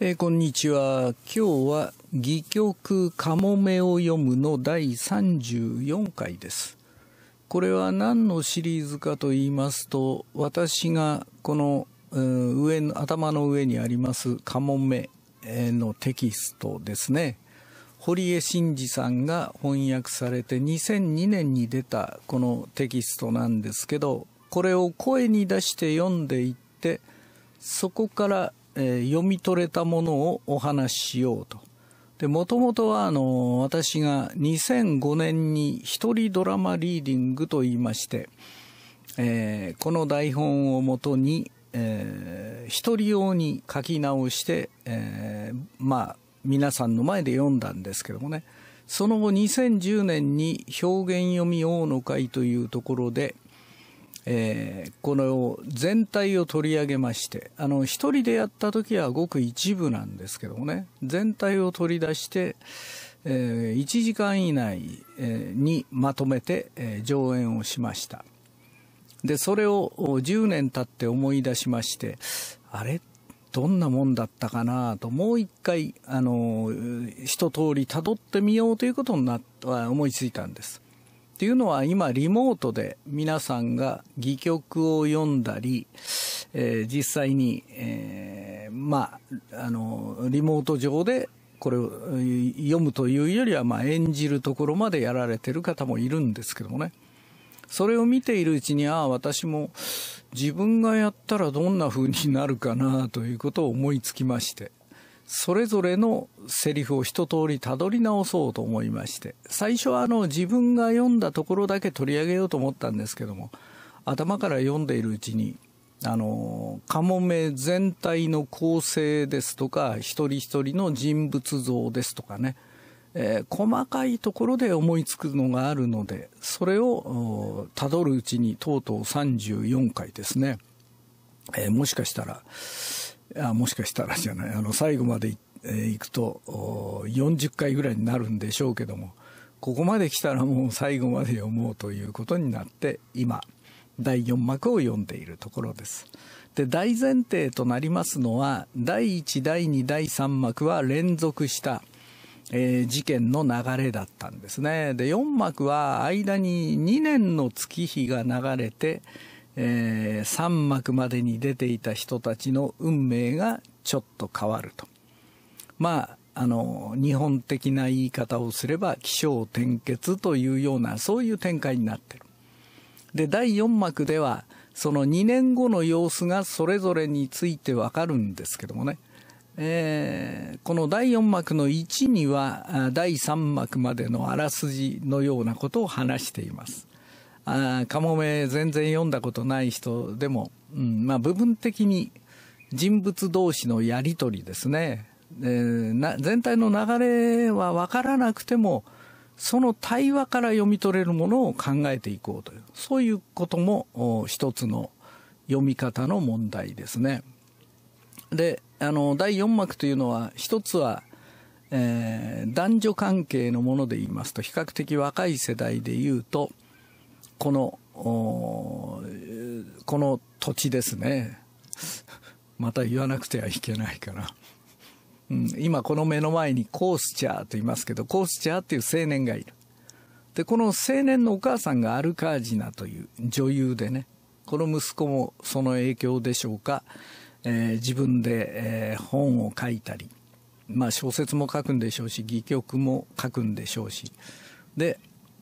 えー、こんにちは。今日は戯曲かもめを読むの第34回です。これは何のシリーズかと言いますと、私がこの、うん、上の頭の上にありますかもめのテキストですね。堀江真二さんが翻訳されて2002年に出たこのテキストなんですけど、これを声に出して読んでいって、そこからえー、読み取れたものをお話ししようと。で、もともとは、あの、私が2005年に一人ドラマリーディングと言いまして、えー、この台本をもとに、えー、一人用に書き直して、えー、まあ、皆さんの前で読んだんですけどもね、その後2010年に表現読み王の会というところで、えー、この全体を取り上げましてあの一人でやった時はごく一部なんですけどもね全体を取り出して、えー、1時間以内にまとめて、えー、上演をしましたでそれを10年経って思い出しましてあれどんなもんだったかなともう一回あの一通りたどってみようということになった思いついたんですっていうのは今リモートで皆さんが戯曲を読んだり、えー、実際に、えー、まあ、あの、リモート上でこれを読むというよりは、まあ、演じるところまでやられてる方もいるんですけどもね。それを見ているうちに、ああ、私も自分がやったらどんな風になるかなということを思いつきまして。それぞれのセリフを一通りたどり直そうと思いまして、最初はあの自分が読んだところだけ取り上げようと思ったんですけども、頭から読んでいるうちに、あの、カモメ全体の構成ですとか、一人一人の人物像ですとかね、えー、細かいところで思いつくのがあるので、それをたどるうちにとうとう34回ですね、えー、もしかしたら、あもしかしたらじゃないあの最後までい、えー、くと40回ぐらいになるんでしょうけどもここまで来たらもう最後まで読もうということになって今第4幕を読んでいるところです。で大前提となりますのは第1第2第3幕は連続した、えー、事件の流れだったんですねで4幕は間に2年の月日が流れて、えー、3幕までに出ていた人たちの運命がちょっと変わると。まあ、あの、日本的な言い方をすれば、起承転結というような、そういう展開になってる。で、第4幕では、その2年後の様子がそれぞれについてわかるんですけどもね。えー、この第4幕の1には第3幕までのあらすじのようなことを話しています。あカモメ全然読んだことない人でも、うん、まあ部分的に人物同士のやり取りですね。えー、な全体の流れは分からなくても、その対話から読み取れるものを考えていこうという、そういうことも一つの読み方の問題ですね。で、あの、第4幕というのは、一つは、えー、男女関係のもので言いますと、比較的若い世代で言うと、この、この土地ですね。また言わなくてはいけないから。うん、今この目の前にコースチャーと言いますけど、コースチャーっていう青年がいる。で、この青年のお母さんがアルカージナという女優でね、この息子もその影響でしょうか、えー、自分で、えー、本を書いたり、まあ小説も書くんでしょうし、戯曲も書くんでしょうし、で、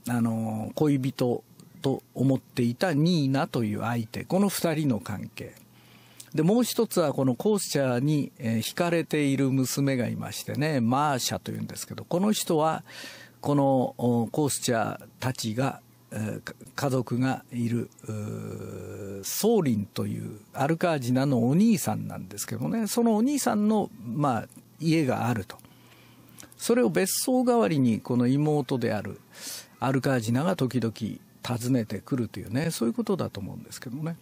あのー、恋人と思っていたニーナという相手この2人の関係でもう一つはこのコースチャーに、え惹かれている娘がいましてねマーシャというんですけどこの人はこのコースチャーたちが家族がいるソーリンというアルカージナのお兄さんなんですけどねそのお兄さんの、まあ、家があるとそれを別荘代わりにこの妹であるアルカージナが時々訪ねてくるというねそういうことだと思うんですけどね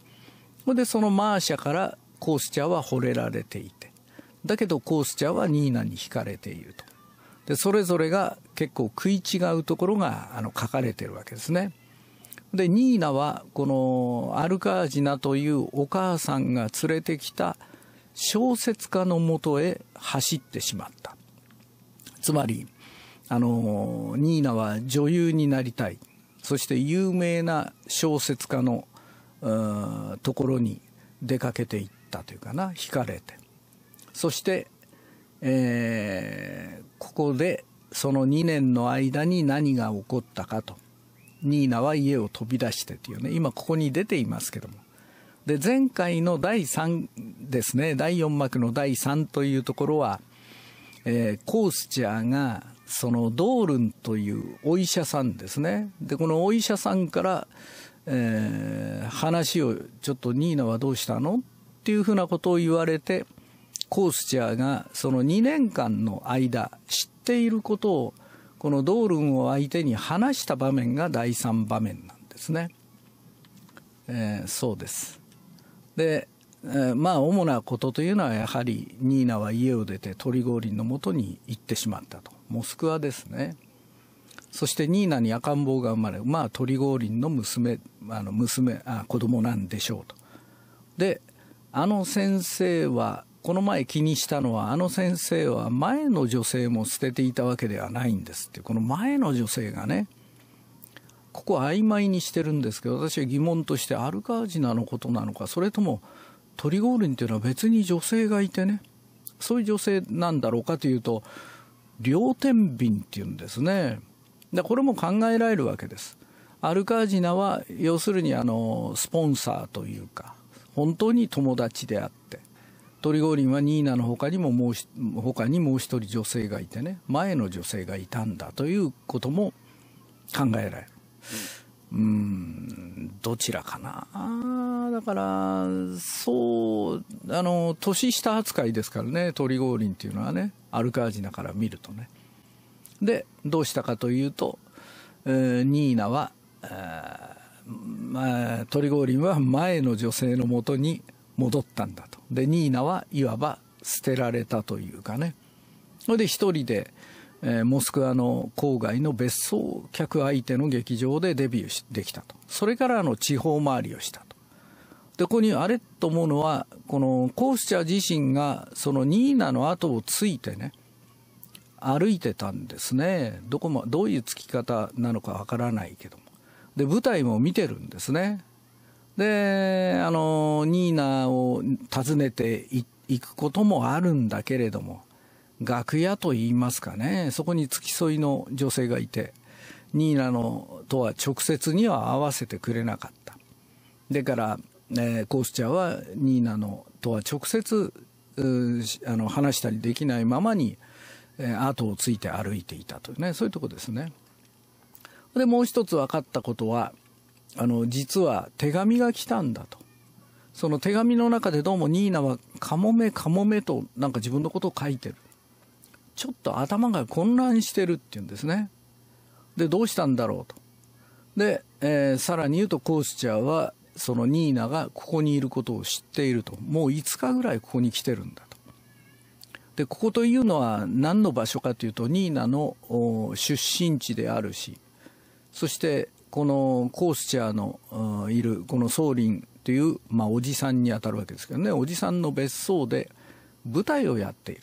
でそのマーシャからコースチャーは惚れられていてだけどコースチャーはニーナに惹かれているとでそれぞれが結構食い違うところがあの書かれてるわけですねでニーナはこのアルカージナというお母さんが連れてきた小説家のもとへ走ってしまったつまりあのニーナは女優になりたいそして有名な小説家のところに出かけていったというかな惹かれてそして、えー、ここでその2年の間に何が起こったかとニーナは家を飛び出してっていうね今ここに出ていますけどもで前回の第3ですね第4幕の第3というところは、えー、コースチャーがそのドールンというお医者さんですねでこのお医者さんから、えー、話をちょっとニーナはどうしたのっていうふうなことを言われてコースチャーがその2年間の間知っていることをこのドールンを相手に話した場面が第3場面なんですね。えー、そうですでまあ、主なことというのはやはりニーナは家を出てトリゴーリンのもとに行ってしまったとモスクワですねそしてニーナに赤ん坊が生まれまあトリゴーリンの娘あの娘あ子供なんでしょうとであの先生はこの前気にしたのはあの先生は前の女性も捨てていたわけではないんですってこの前の女性がねここ曖昧にしてるんですけど私は疑問としてアルカージナのことなのかそれともトリゴーリンというのは別に女性がいてね、そういう女性なんだろうかというと、両天秤っていうんですね。で、これも考えられるわけです。アルカージナは、要するにあの、スポンサーというか、本当に友達であって、トリゴーリンはニーナの他にももう、他にもう一人女性がいてね、前の女性がいたんだということも考えられる。うんうん、どちらかな。だから、そう、あの、年下扱いですからね、鳥五輪っていうのはね、アルカージナから見るとね。で、どうしたかというと、えー、ニーナは、えー、まあ、鳥五輪は前の女性のもとに戻ったんだと。で、ニーナはいわば捨てられたというかね。それで一人で、えー、モスクワの郊外の別荘客相手の劇場でデビューできたと。それからあの地方回りをしたと。で、ここにあれと思うのは、このコースチャー自身がそのニーナの後をついてね、歩いてたんですね。どこも、どういうつき方なのかわからないけども。で、舞台も見てるんですね。で、あの、ニーナを訪ねていくこともあるんだけれども、楽屋と言いますかね、そこに付き添いの女性がいて、ニーナのとは直接には会わせてくれなかった。だから、えー、コースチャーはニーナのとは直接あの話したりできないままに、えー、後をついて歩いていたというね、そういうとこですね。で、もう一つ分かったことは、あの、実は手紙が来たんだと。その手紙の中でどうもニーナはカモメカモメとなんか自分のことを書いてる。ちょっと頭が混乱してるっていうんですね。で、どうしたんだろうと。で、えー、さらに言うとコースチャーは、そのニーナがここにいることを知っていると。もう5日ぐらいここに来てるんだと。で、ここというのは何の場所かというと、ニーナの出身地であるし、そして、このコースチャーのいる、このソーリンという、まあ、おじさんにあたるわけですけどね、おじさんの別荘で舞台をやっている。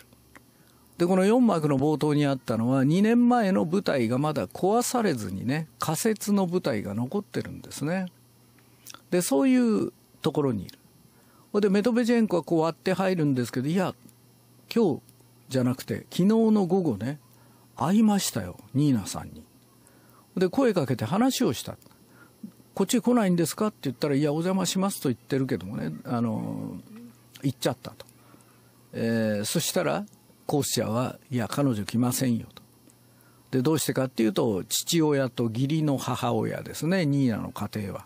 で、この4幕の冒頭にあったのは、2年前の舞台がまだ壊されずにね、仮設の舞台が残ってるんですね。で、そういうところにいる。ほで、メトベジェンコはこう割って入るんですけど、いや、今日じゃなくて、昨日の午後ね、会いましたよ、ニーナさんに。で、声かけて話をした。こっち来ないんですかって言ったら、いや、お邪魔しますと言ってるけどもね、あの、行っちゃったと。えー、そしたら、講師者はいや彼女来ませんよと。でどうしてかっていうと父親と義理の母親ですねニーナの家庭は。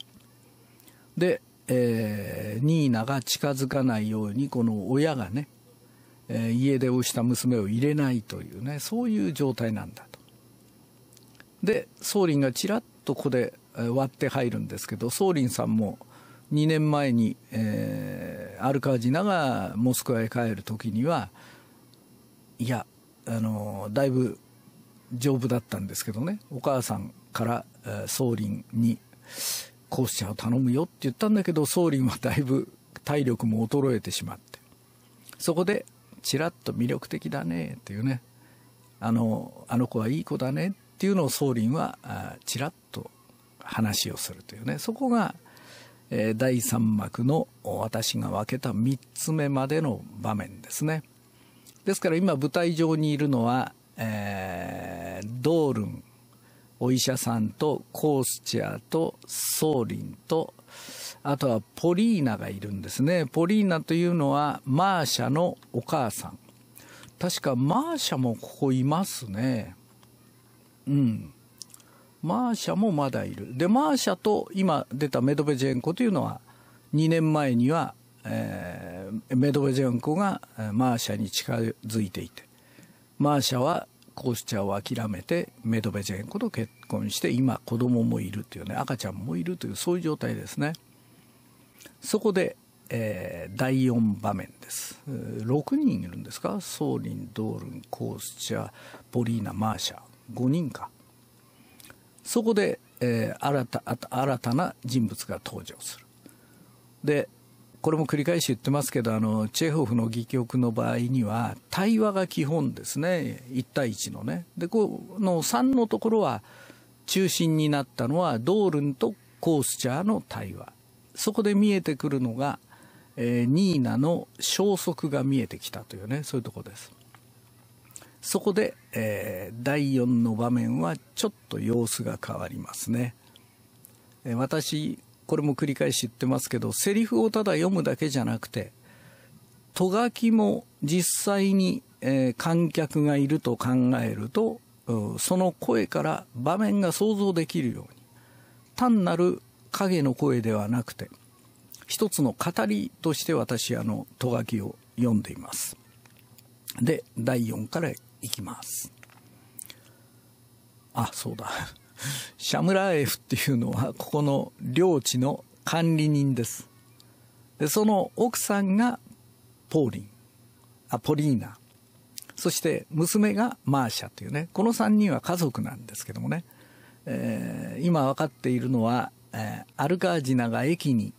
で、えー、ニーナが近づかないようにこの親がね、えー、家出をした娘を入れないというねそういう状態なんだと。で宗林がちらっとここで割って入るんですけど宗林さんも2年前に、えー、アルカージナがモスクワへ帰る時にはいや、あの、だいぶ丈夫だったんですけどね、お母さんから、えー、総林に、コースを頼むよって言ったんだけど、総林はだいぶ体力も衰えてしまって。そこで、ちらっと魅力的だねっていうね、あの、あの子はいい子だねっていうのを総林は、あちらっと話をするというね、そこが、えー、第3幕の私が分けた3つ目までの場面ですね。ですから今舞台上にいるのは、えー、ドールンお医者さんとコースチャーとソーリンとあとはポリーナがいるんですねポリーナというのはマーシャのお母さん確かマーシャもここいますねうんマーシャもまだいるでマーシャと今出たメドベジェンコというのは2年前には、えーメドベジェンコがマーシャに近づいていてマーシャはコースチャーを諦めてメドベジェンコと結婚して今子供もいるというね赤ちゃんもいるというそういう状態ですねそこで、えー、第4場面です6人いるんですかソーリンドールンコースチャーリーナマーシャ5人かそこで、えー、新た新たな人物が登場するでこれも繰り返し言ってますけど、あの、チェホフの戯曲の場合には、対話が基本ですね。1対1のね。で、この3のところは、中心になったのは、ドールンとコースチャーの対話。そこで見えてくるのが、えー、ニーナの消息が見えてきたというね、そういうとこです。そこで、えー、第4の場面はちょっと様子が変わりますね。えー、私、これも繰り返し言ってますけど、セリフをただ読むだけじゃなくて、とがきも実際に、えー、観客がいると考えると、その声から場面が想像できるように、単なる影の声ではなくて、一つの語りとして私、あの、とがきを読んでいます。で、第4からいきます。あ、そうだ。シャムラーエフっていうのはここの領地の管理人ですでその奥さんがポーリンあポリーナそして娘がマーシャというねこの3人は家族なんですけどもね、えー、今分かっているのは、えー、アルカージナが駅に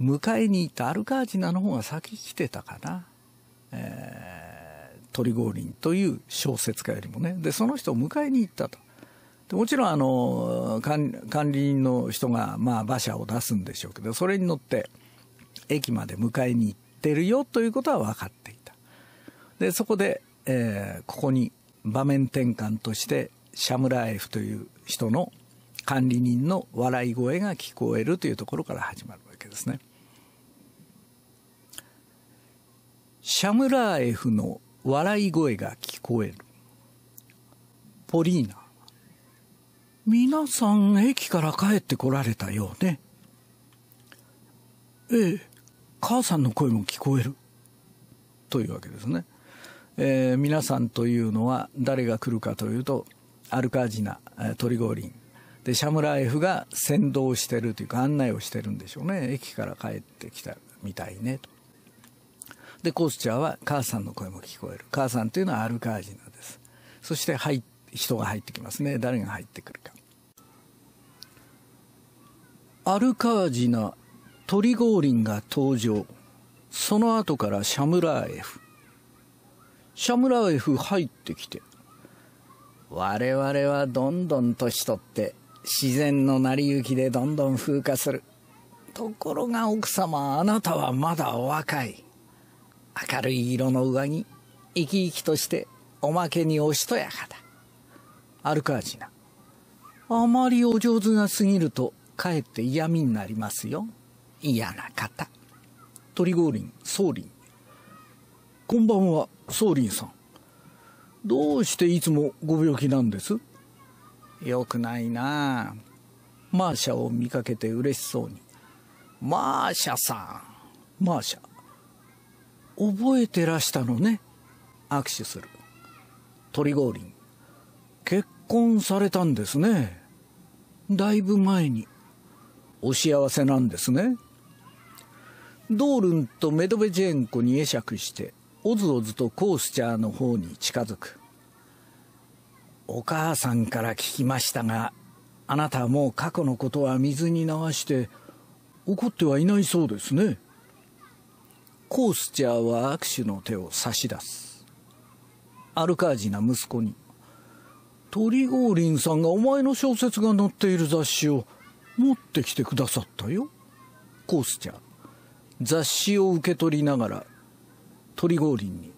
迎えに行ったアルカージナの方が先来てたかな、えー、トリゴーリンという小説家よりもねでその人を迎えに行ったともちろんあの管理人の人がまあ馬車を出すんでしょうけどそれに乗って駅まで迎えに行ってるよということは分かっていたでそこで、えー、ここに場面転換としてシャムラエフという人の管理人の笑い声が聞こえるというところから始まるわけですねシャムラエフの笑い声が聞こえるポリーナ皆さん駅から帰ってこられたようね。ええ、母さんの声も聞こえる。というわけですね。えー、皆さんというのは誰が来るかというと、アルカージナ、トリゴリン。で、シャムラエフが先導してるというか案内をしてるんでしょうね。駅から帰ってきたみたいね、と。で、コースチャーは母さんの声も聞こえる。母さんというのはアルカージナです。そして、はい、人が入ってきますね。誰が入ってくるか。アルカージナ、トリゴーリンが登場。その後からシャムラーエフ。シャムラーエフ入ってきて。我々はどんどん年取って、自然の成り行きでどんどん風化する。ところが奥様、あなたはまだお若い。明るい色の上着、生き生きとして、おまけにおしとやかだ。アルカージナ。あまりお上手が過ぎるとかえって嫌味になりますよ。嫌な方。鳥五輪、宗輪。こんばんは、リンさん。どうしていつもご病気なんですよくないなあマーシャを見かけて嬉しそうに。マーシャさん。マーシャ。覚えてらしたのね。握手する。鳥五輪。結婚されたんですね。だいぶ前に。お幸せなんですね。ドールンとメドベジェンコに会釈して、おずおずとコースチャーの方に近づく。お母さんから聞きましたが、あなたはもう過去のことは水に流して怒ってはいないそうですね。コースチャーは握手の手を差し出す。アルカージな息子に、トリゴーリンさんがお前の小説が載っている雑誌を持ってきてくださったよコースちゃん雑誌を受け取りながら鳥リンに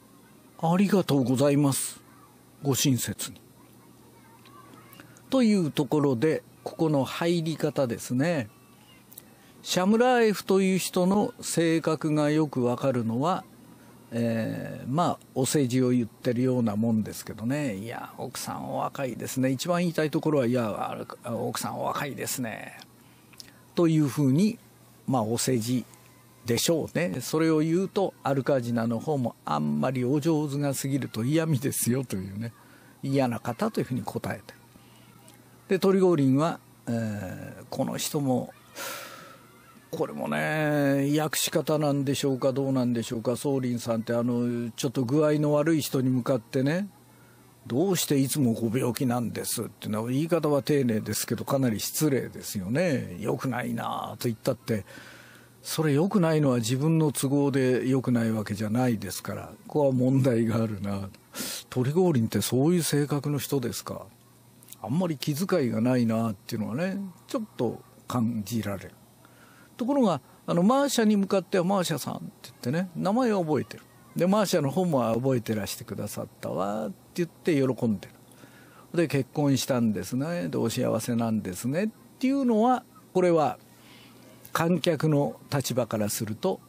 「ありがとうございますご親切に」というところでここの入り方ですねシャムラーエフという人の性格がよくわかるのは「えー、まあお世辞を言ってるようなもんですけどねいや奥さんお若いですね一番言いたいところはいや奥さんお若いですねというふうにまあお世辞でしょうねそれを言うとアルカジナの方もあんまりお上手が過ぎると嫌味ですよというね嫌な方というふうに答えてでトリゴーリンは、えー、この人もこれもね、訳し方なんでしょうか、どうなんでしょうか、宗林さんって、あのちょっと具合の悪い人に向かってね、どうしていつもご病気なんですっていうのは、言い方は丁寧ですけど、かなり失礼ですよね、良くないなと言ったって、それよくないのは自分の都合で良くないわけじゃないですから、ここは問題があるな、鳥リンってそういう性格の人ですか、あんまり気遣いがないなっていうのはね、ちょっと感じられる。ところがあのマーシャに向かってはマーシャさんって言ってね名前を覚えてるでマーシャの本も覚えてらしてくださったわって言って喜んでるで結婚したんですねでお幸せなんですねっていうのはこれは観客の立場からすると、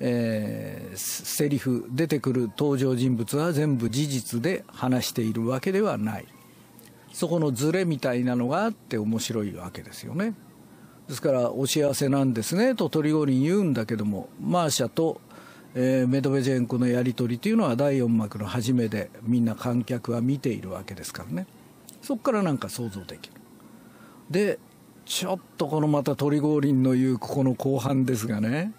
えー、セリフ出てくる登場人物は全部事実で話しているわけではないそこのズレみたいなのがあって面白いわけですよね。ですから、お幸せなんですねとトリゴリン言うんだけども、マーシャと、えー、メドベジェンコのやり取りというのは第4幕の初めでみんな観客は見ているわけですからね。そこからなんか想像できる。で、ちょっとこのまたトリゴーリンの言うここの後半ですがね、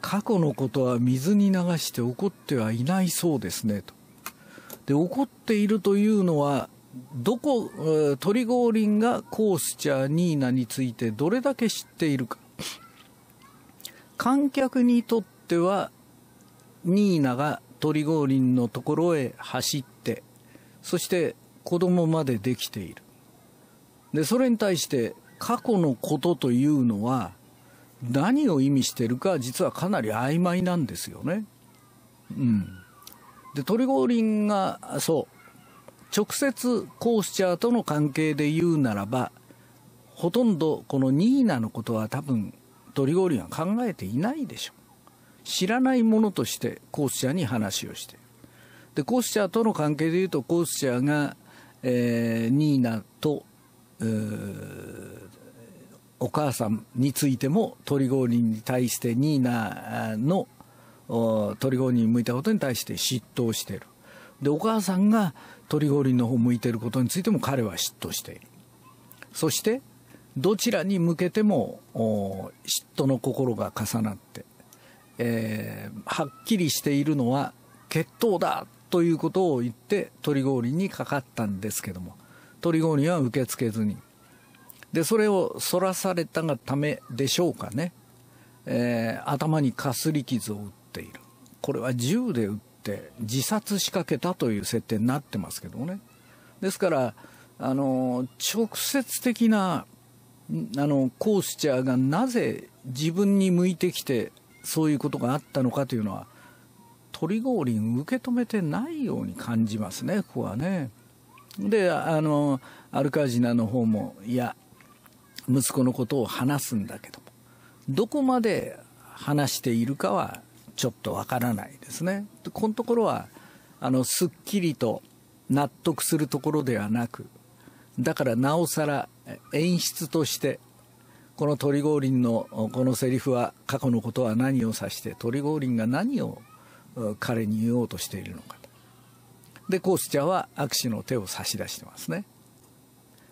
過去のことは水に流して怒ってはいないそうですねと。で、怒っているというのはどこ、トリゴーリンがコースチャーニーナについてどれだけ知っているか。観客にとっては、ニーナがトリゴーリンのところへ走って、そして子供までできている。で、それに対して過去のことというのは何を意味してるか実はかなり曖昧なんですよね。うん。で、トリゴーリンが、そ直接コースチャーとの関係で言うならばほとんどこのニーナのことは多分ドリゴーリンは考えていないでしょう知らないものとしてコースチャーに話をしてでコースチャーとの関係で言うとコースチャーが、えー、ニーナと、ー、お母さんについてもトリゴーリンに対してニーナのトリゴーリンに向いたことに対して嫉妬してるでお母さんがトリ五輪の方向いていることについても彼は嫉妬している。そして、どちらに向けても嫉妬の心が重なって、えー、はっきりしているのは決闘だということを言ってトリ五輪にかかったんですけども、トリ五輪は受け付けずに。で、それをそらされたがためでしょうかね。えー、頭にかすり傷を打っている。これは銃で撃っって自殺しかけたという設定になってますけどもねですからあの直接的なあのコースチャーがなぜ自分に向いてきてそういうことがあったのかというのはトリゴーリン受け止めてないように感じますねここはね。であのアルカージナの方もいや息子のことを話すんだけどもどこまで話しているかはちょっとわからないですね。このところは、あの、すっきりと納得するところではなく、だからなおさら演出として、この鳥リ輪のこのセリフは過去のことは何を指して鳥リ輪が何を彼に言おうとしているのかと。でコースチャーは握手の手を差し出してますね。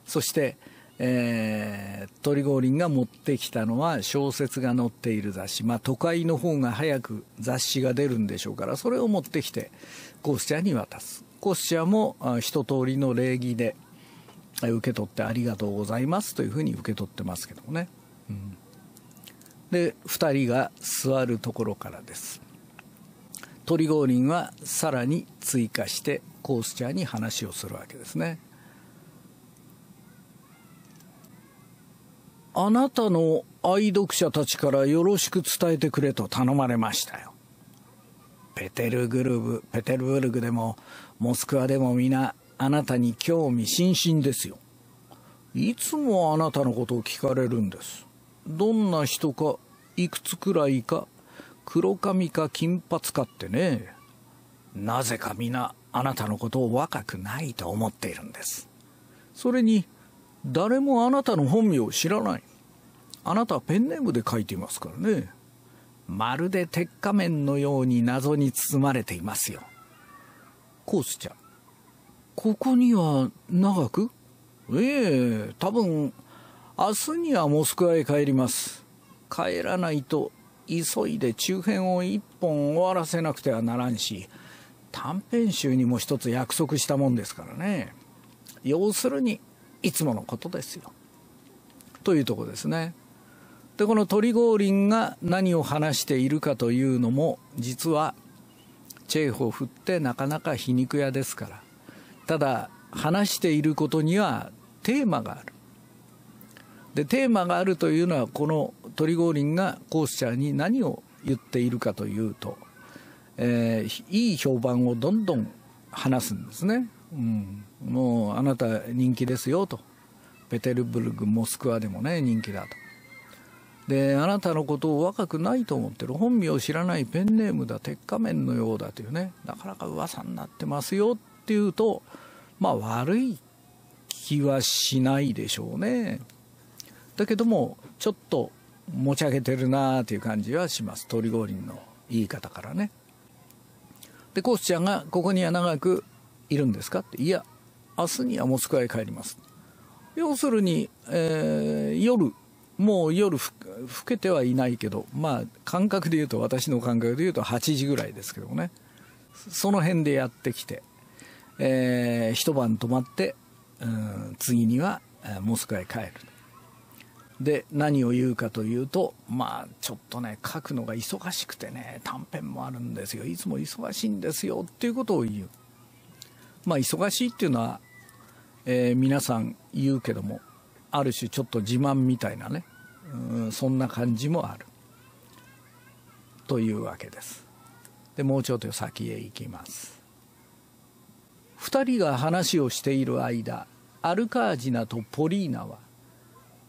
そしてえー、鳥五輪が持ってきたのは小説が載っている雑誌、まあ、都会の方が早く雑誌が出るんでしょうからそれを持ってきてコースチャーに渡すコースチャーも一通りの礼儀で受け取ってありがとうございますというふうに受け取ってますけどもね、うん、で2人が座るところからです鳥五輪はさらに追加してコースチャーに話をするわけですねあなたの愛読者たちからよろしく伝えてくれと頼まれましたよ。ペテルグルブ、ペテルブルグでも、モスクワでも皆、あなたに興味津々ですよ。いつもあなたのことを聞かれるんです。どんな人か、いくつくらいか、黒髪か金髪かってね。なぜか皆、あなたのことを若くないと思っているんです。それに、誰もあなたの本名を知らない。あなたはペンネームで書いていますからね。まるで鉄仮面のように謎に包まれていますよ。コースちゃん。ここには長くええ、多分、明日にはモスクワへ帰ります。帰らないと、急いで中編を一本終わらせなくてはならんし、短編集にも一つ約束したもんですからね。要するに、いつものことですよ。というとこですね。でこのトリゴーリンが何を話しているかというのも実はチェーホフってなかなか皮肉屋ですからただ話していることにはテーマがあるでテーマがあるというのはこのトリゴーリンがコースチャーに何を言っているかというと、えー、いい評判をどんどん話すんですね、うん、もうあなた人気ですよとペテルブルクモスクワでもね人気だとであなたのことを若くないと思ってる本名を知らないペンネームだ鉄仮面のようだというねなかなか噂になってますよっていうとまあ悪い気はしないでしょうねだけどもちょっと持ち上げてるなーという感じはします鳥リンの言い方からねでコースちゃんが「ここには長くいるんですか?」って「いや明日にはモスクワへ帰ります」要するに、えー、夜もう夜ふ、更けてはいないけど、まあ、感覚で言うと、私の感覚で言うと8時ぐらいですけどもね、その辺でやってきて、えー、一晩泊まって、うん、次にはモスクワへ帰る。で、何を言うかというと、まあ、ちょっとね、書くのが忙しくてね、短編もあるんですよ。いつも忙しいんですよ、っていうことを言う。まあ、忙しいっていうのは、えー、皆さん言うけども、ある種ちょっと自慢みたいなね、うん、そんな感じもあるというわけですでもうちょっと先へ行きます2人が話をしている間アルカージナとポリーナは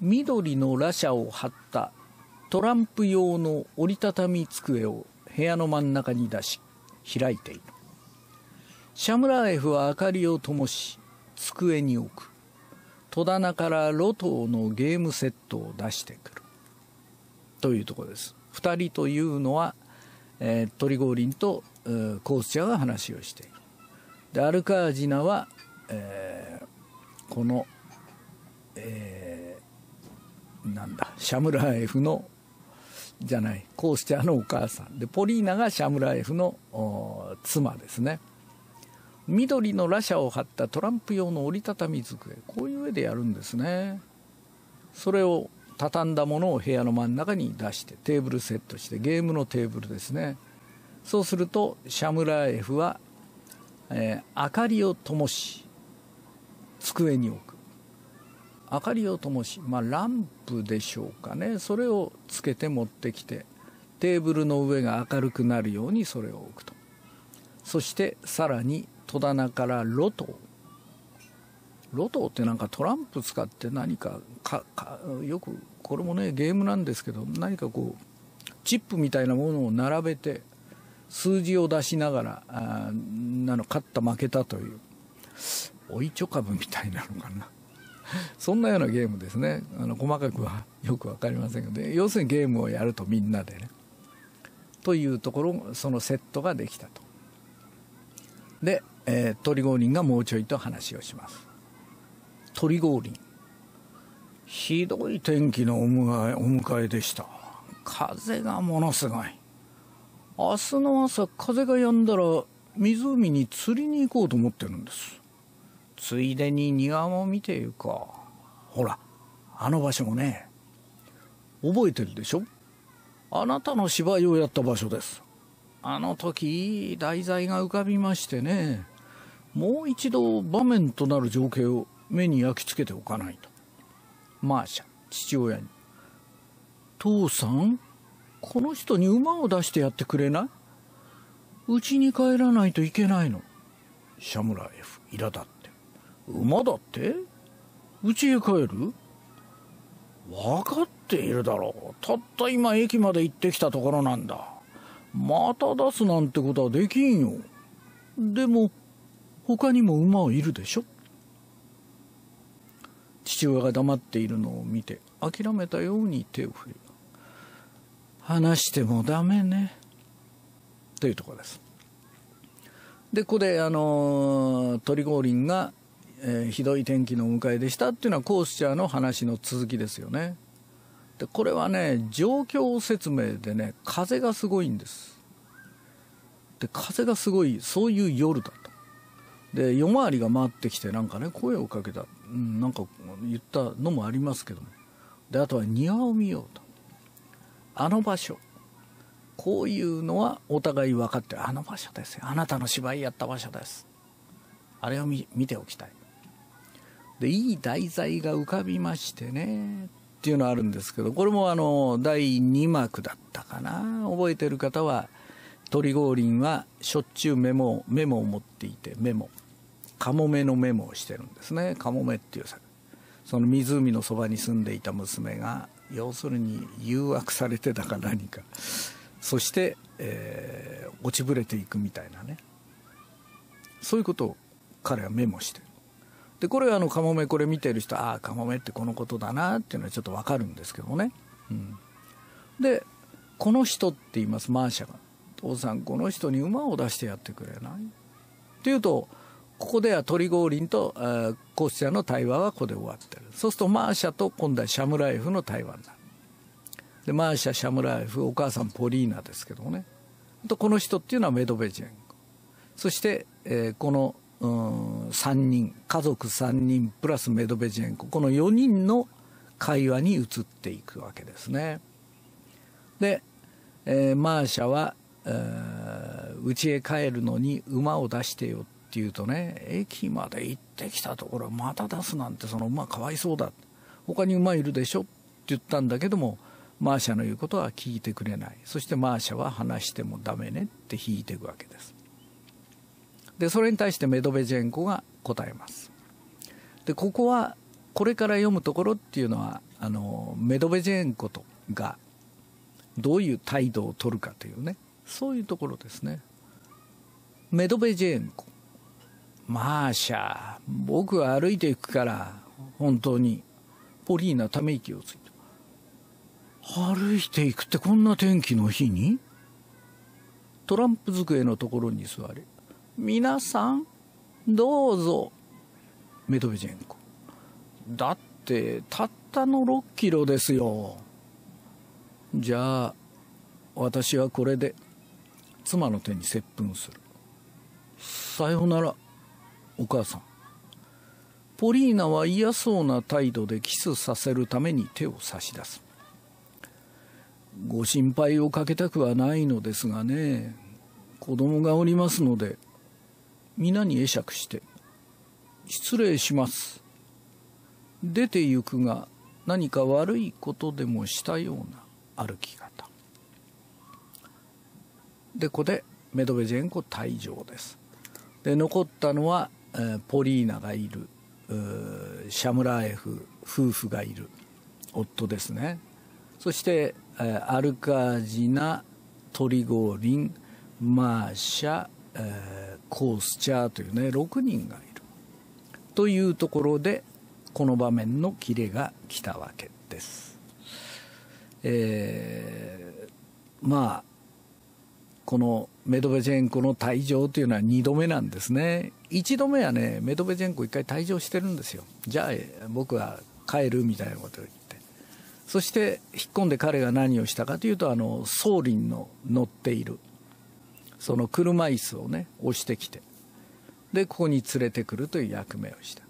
緑の羅車を張ったトランプ用の折りたたみ机を部屋の真ん中に出し開いているシャムラーエフは明かりを灯し机に置く戸棚からロトのゲームセットを出してくるというところです2人というのは、えー、トリゴーリンと、えー、コースチャが話をしているでアルカージナは、えー、この、えー、なんだシャムラエフのじゃないコースチャーのお母さんでポリーナがシャムラエフの妻ですね緑のシャを張ったトランプ用の折りたたみ机こういう上でやるんですねそれを畳んだものを部屋の真ん中に出してテーブルセットしてゲームのテーブルですねそうするとシャムラエフは、えー、明かりを灯し机に置く明かりを灯し、まあ、ランプでしょうかねそれをつけて持ってきてテーブルの上が明るくなるようにそれを置くとそしてさらに戸棚からロトロトってなんかトランプ使って何かかかよくこれもねゲームなんですけど何かこうチップみたいなものを並べて数字を出しながらあなの勝った負けたというおいちょ株みたいなのかなそんなようなゲームですねあの細かくはよく分かりませんけど要するにゲームをやるとみんなでねというところそのセットができたとでえー、トリゴーリンがもうちょいと話をしますトリゴーリンひどい天気のお迎えお迎えでした風がものすごい明日の朝風が止んだら湖に釣りに行こうと思ってるんですついでに庭も見てゆかほらあの場所もね覚えてるでしょあなたの芝居をやった場所ですあの時いい題材が浮かびましてねもう一度場面となる情景を目に焼き付けておかないと。マーシャ、父親に。父さん、この人に馬を出してやってくれないうちに帰らないといけないの。シャムラ F、苛立って。馬だってうちへ帰る分かっているだろう。たった今駅まで行ってきたところなんだ。また出すなんてことはできんよ。でも、他にも馬はいるでしょ父親が黙っているのを見て諦めたように手を振り話してもダメねというところですでここであの鳥合林が、えー、ひどい天気のお迎えでしたっていうのはコースチャーの話の続きですよねでこれはね状況説明でね風がすごいんですで風がすごいそういう夜だで夜回りが回ってきてなんかね声をかけた、うん、なんか言ったのもありますけどもであとは庭を見ようとあの場所こういうのはお互い分かってあの場所ですよあなたの芝居やった場所ですあれを見ておきたいでいい題材が浮かびましてねっていうのあるんですけどこれもあの第2幕だったかな覚えてる方は鳥合林はしょっちゅうメモメモを持っていてメモカモメのメモをしてるんですねカモメっていうその湖のそばに住んでいた娘が要するに誘惑されてたか何かそして、えー、落ちぶれていくみたいなねそういうことを彼はメモしてるでこれはあのカモメこれ見てる人ああカモメってこのことだなっていうのはちょっと分かるんですけどね、うん、でこの人って言いますマーシャが「父さんこの人に馬を出してやってくれない?」って言うとここではトリゴーリンとコスチャの対話はここで終わってるそうするとマーシャと今度はシャムライフの対話になるでマーシャシャムライフお母さんポリーナですけどもねとこの人っていうのはメドベジェンそして、えー、このうん3人家族3人プラスメドベジェンコこの4人の会話に移っていくわけですねで、えー、マーシャは、えー、家へ帰るのに馬を出してよっていうとね駅まで行ってきたところまた出すなんてその馬かわいそうだ他に馬いるでしょって言ったんだけどもマーシャの言うことは聞いてくれないそしてマーシャは話してもダメねって引いていくわけですでそれに対してメドベジェンコが答えますでここはこれから読むところっていうのはあのメドベジェンコとがどういう態度をとるかというねそういうところですねメドベジェンコマーシャ、僕は歩いていくから、本当に。ポリーナため息をついた。歩いていくってこんな天気の日にトランプ机のところに座れ。皆さん、どうぞ。メドベジェンコ。だって、たったの6キロですよ。じゃあ、私はこれで、妻の手に接吻する。さようなら。お母さんポリーナは嫌そうな態度でキスさせるために手を差し出すご心配をかけたくはないのですがね子供がおりますので皆に会釈して失礼します出て行くが何か悪いことでもしたような歩き方でここでメドベジェンコ退場ですで残ったのはポリーナがいるシャムラエフ夫婦がいる夫ですねそしてアルカージナトリゴーリンマーシャ、えー、コースチャーというね6人がいるというところでこの場面のキレが来たわけです、えー、まあこのメドベチェンコの退場というのは2度目なんですね1度目はねメドベジェンコ1回退場してるんですよじゃあ僕は帰るみたいなことを言ってそして引っ込んで彼が何をしたかというとあの総ンの乗っているその車椅子をね押してきてでここに連れてくるという役目をした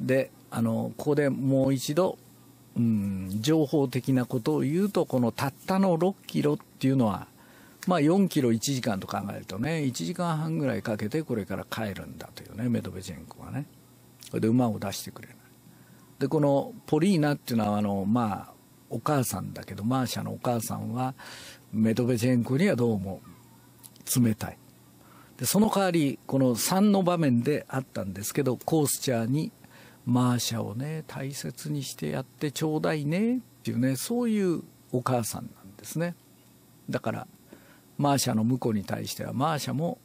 であのここでもう一度うん情報的なことを言うとこのたったの6キロっていうのはまあ、4キロ1時間と考えるとね1時間半ぐらいかけてこれから帰るんだというねメドベジェンコはねそれで馬を出してくれないでこのポリーナっていうのはあのまあお母さんだけどマーシャのお母さんはメドベジェンコにはどうも冷たいでその代わりこの3の場面であったんですけどコースチャーにマーシャをね大切にしてやってちょうだいねっていうねそういうお母さんなんですねだからマーシャの婿に対してはマーシャも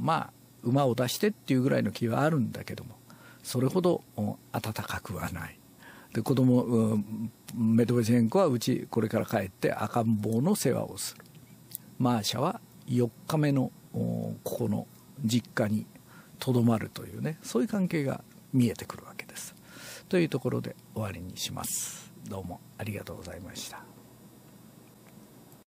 まあ馬を出してっていうぐらいの気はあるんだけどもそれほど温かくはないで子供、うん、メトベチェンコはうちこれから帰って赤ん坊の世話をするマーシャは4日目のここの実家にとどまるというねそういう関係が見えてくるわけですというところで終わりにしますどうもありがとうございました